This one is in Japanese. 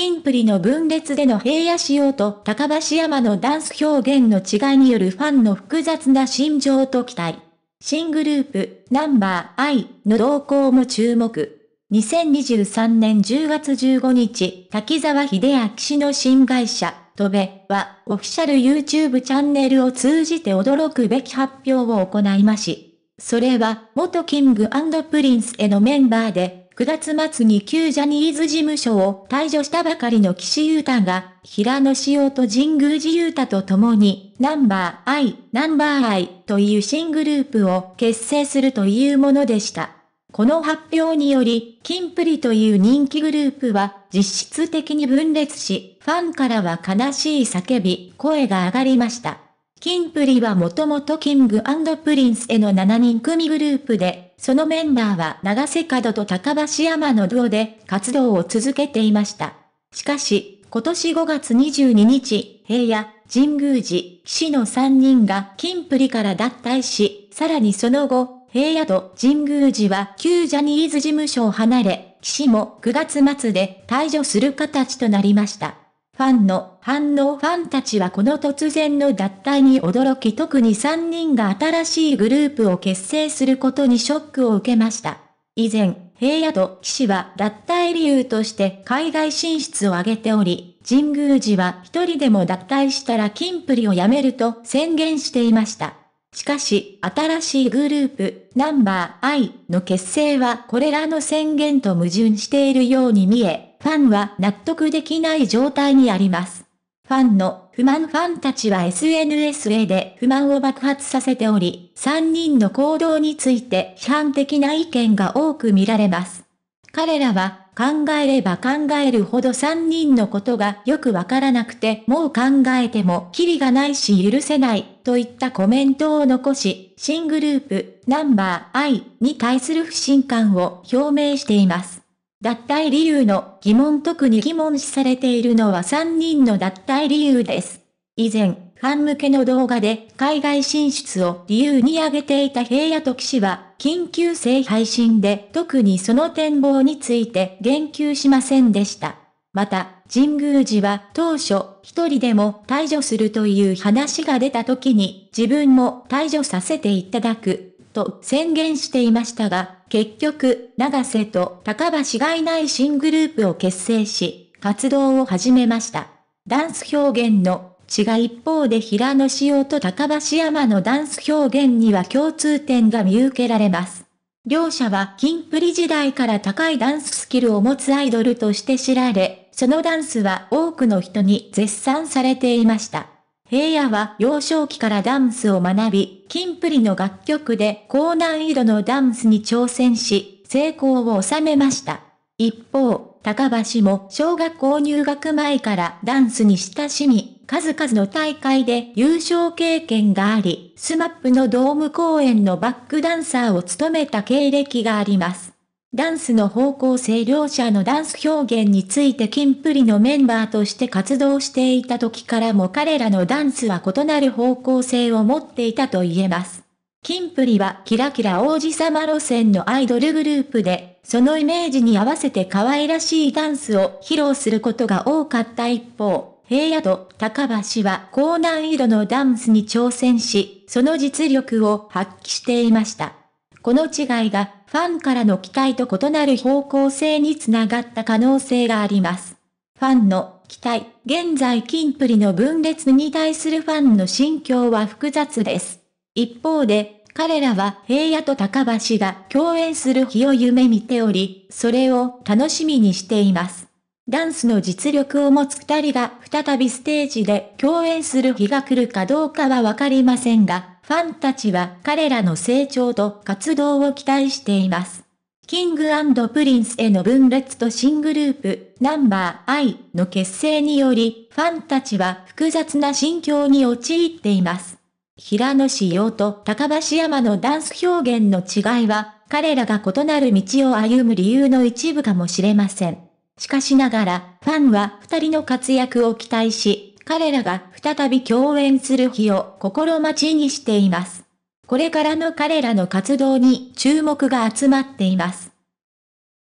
金プリの分裂での平野仕様と高橋山のダンス表現の違いによるファンの複雑な心情と期待。新グループ、ナンバー I の動向も注目。2023年10月15日、滝沢秀明氏の新会社、トベは、オフィシャル YouTube チャンネルを通じて驚くべき発表を行いまし。それは、元キングプリンスへのメンバーで、9月末に旧ジャニーズ事務所を退場したばかりの岸優太が、平野紫耀と神宮寺優太と共に、ナンバー I、ナンバー I という新グループを結成するというものでした。この発表により、キンプリという人気グループは実質的に分裂し、ファンからは悲しい叫び、声が上がりました。キンプリはもともとキングプリンスへの7人組グループで、そのメンバーは長瀬角と高橋山の道で活動を続けていました。しかし、今年5月22日、平野、神宮寺、岸の3人が金プリから脱退し、さらにその後、平野と神宮寺は旧ジャニーズ事務所を離れ、岸も9月末で退場する形となりました。ファンの反応ファンたちはこの突然の脱退に驚き特に3人が新しいグループを結成することにショックを受けました。以前、平野と騎士は脱退理由として海外進出を挙げており、神宮寺は一人でも脱退したら金プリを辞めると宣言していました。しかし、新しいグループ、ナンバー I の結成はこれらの宣言と矛盾しているように見え、ファンは納得できない状態にあります。ファンの不満ファンたちは SNS で不満を爆発させており、3人の行動について批判的な意見が多く見られます。彼らは考えれば考えるほど三人のことがよくわからなくて、もう考えてもキリがないし許せない、といったコメントを残し、新グループ、ナンバー I に対する不信感を表明しています。脱退理由の疑問特に疑問視されているのは3人の脱退理由です。以前、ファン向けの動画で海外進出を理由に挙げていた平野と騎士は、緊急性配信で特にその展望について言及しませんでした。また、神宮寺は当初、一人でも退場するという話が出た時に、自分も退場させていただく、と宣言していましたが、結局、長瀬と高橋がいない新グループを結成し、活動を始めました。ダンス表現の違う一方で平野紫耀と高橋山のダンス表現には共通点が見受けられます。両者はキンプリ時代から高いダンススキルを持つアイドルとして知られ、そのダンスは多くの人に絶賛されていました。平野は幼少期からダンスを学び、キンプリの楽曲で高難易度のダンスに挑戦し、成功を収めました。一方、高橋も小学校入学前からダンスに親しみ、数々の大会で優勝経験があり、スマップのドーム公演のバックダンサーを務めた経歴があります。ダンスの方向性両者のダンス表現についてキンプリのメンバーとして活動していた時からも彼らのダンスは異なる方向性を持っていたと言えます。キンプリはキラキラ王子様路線のアイドルグループで、そのイメージに合わせて可愛らしいダンスを披露することが多かった一方、平野と高橋は高難易度のダンスに挑戦し、その実力を発揮していました。この違いがファンからの期待と異なる方向性につながった可能性があります。ファンの期待、現在金プリの分裂に対するファンの心境は複雑です。一方で、彼らは平野と高橋が共演する日を夢見ており、それを楽しみにしています。ダンスの実力を持つ二人が再びステージで共演する日が来るかどうかはわかりませんが、ファンたちは彼らの成長と活動を期待しています。キングプリンスへの分裂と新グループ、ナンバー I の結成により、ファンたちは複雑な心境に陥っています。平野紫耀と高橋山のダンス表現の違いは、彼らが異なる道を歩む理由の一部かもしれません。しかしながら、ファンは二人の活躍を期待し、彼らが再び共演する日を心待ちにしています。これからの彼らの活動に注目が集まっています。